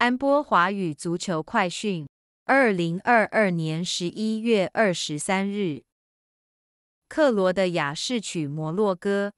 安波华语足球快讯，二零二二年十一月二十三日。克罗的亚胜曲摩洛哥。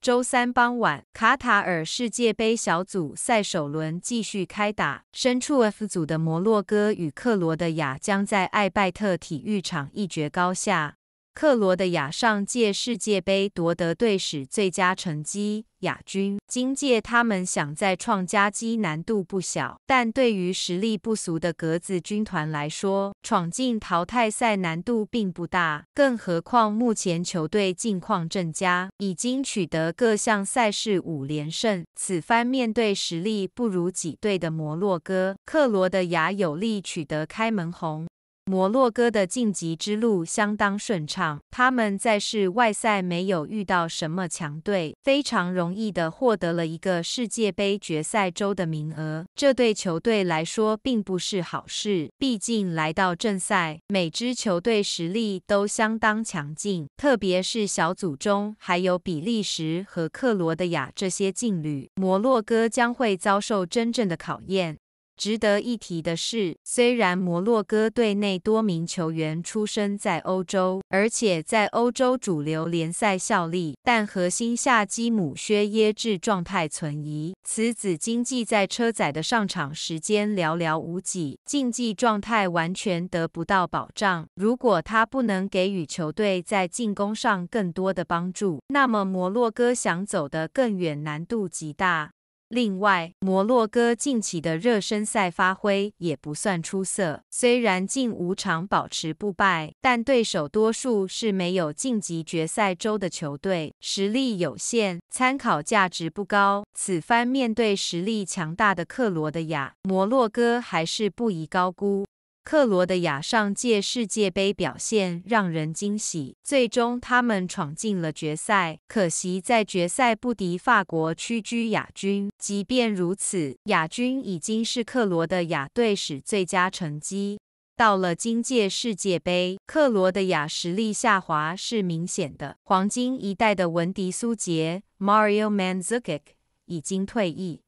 周三傍晚，卡塔尔世界杯小组赛首轮继续开打。身处 F 组的摩洛哥与克罗的亚将在艾拜特体育场一决高下。克罗的亚上届世界杯夺得队史最佳成绩亚军，今届他们想再创佳绩难度不小，但对于实力不俗的格子军团来说，闯进淘汰赛难度并不大。更何况目前球队近况正佳，已经取得各项赛事五连胜。此番面对实力不如己队的摩洛哥，克罗的亚有力取得开门红。摩洛哥的晋级之路相当顺畅，他们在世外赛没有遇到什么强队，非常容易的获得了一个世界杯决赛周的名额。这对球队来说并不是好事，毕竟来到正赛，每支球队实力都相当强劲，特别是小组中还有比利时和克罗地亚这些劲旅，摩洛哥将会遭受真正的考验。值得一提的是，虽然摩洛哥队内多名球员出生在欧洲，而且在欧洲主流联赛效力，但核心夏基姆·薛耶治状态存疑。此子经济在车载的上场时间寥寥无几，竞技状态完全得不到保障。如果他不能给予球队在进攻上更多的帮助，那么摩洛哥想走得更远难度极大。另外，摩洛哥近期的热身赛发挥也不算出色。虽然近五场保持不败，但对手多数是没有晋级决赛周的球队，实力有限，参考价值不高。此番面对实力强大的克罗地亚，摩洛哥还是不宜高估。克罗的亚上届世界杯表现让人惊喜，最终他们闯进了决赛。可惜在决赛不敌法国，屈居亚军。即便如此，亚军已经是克罗的亚队史最佳成绩。到了今届世界杯，克罗的亚实力下滑是明显的。黄金一代的文迪苏杰 （Mario m a n z u k i c 已经退役。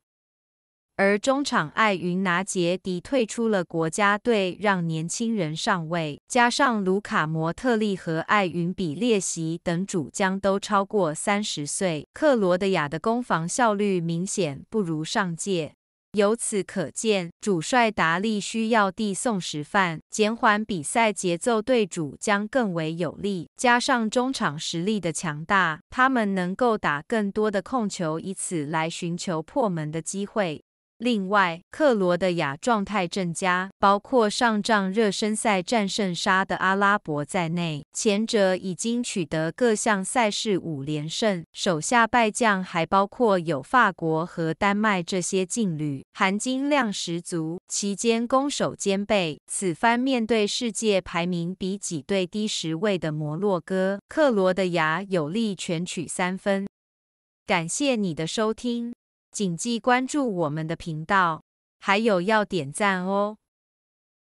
而中场艾云拿杰迪退出了国家队，让年轻人上位。加上卢卡莫特利和艾云比列席等主将都超过三十岁，克罗地亚的攻防效率明显不如上届。由此可见，主帅达利需要递送食饭，减缓比赛节奏，对主将更为有利。加上中场实力的强大，他们能够打更多的控球，以此来寻求破门的机会。另外，克罗的亚状态正佳，包括上仗热身赛战胜沙的阿拉伯在内，前者已经取得各项赛事五连胜，手下败将还包括有法国和丹麦这些劲旅，含金量十足。其间攻守兼备，此番面对世界排名比几队低十位的摩洛哥，克罗的亚有力全取三分。感谢你的收听。谨记关注我们的频道，还有要点赞哦。